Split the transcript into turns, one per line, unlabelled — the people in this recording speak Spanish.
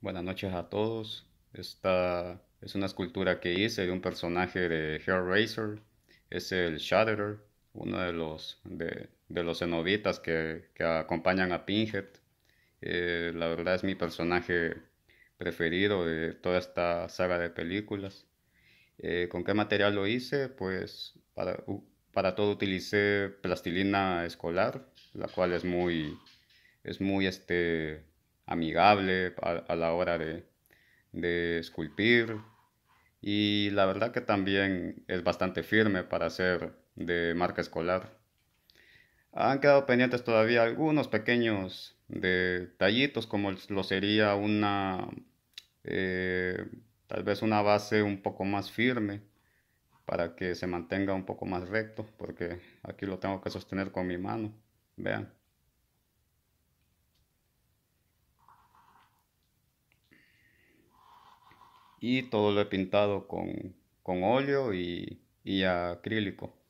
Buenas noches a todos. Esta es una escultura que hice de un personaje de Hellraiser. Es el Shatterer, uno de los, de, los cenobitas que, que, acompañan a Pinhead. Eh, la verdad es mi personaje preferido de toda esta saga de películas. Eh, ¿Con qué material lo hice? Pues para, para todo utilicé plastilina escolar, la cual es muy, es muy este, amigable a, la hora de, esculpir y la verdad que también es bastante firme para hacer de marca escolar. Han quedado pendientes todavía algunos pequeños detallitos como lo sería una eh, tal vez una base un poco más firme para que se mantenga un poco más recto porque aquí lo tengo que sostener con mi mano vean y todo lo he pintado con, con óleo y, y acrílico.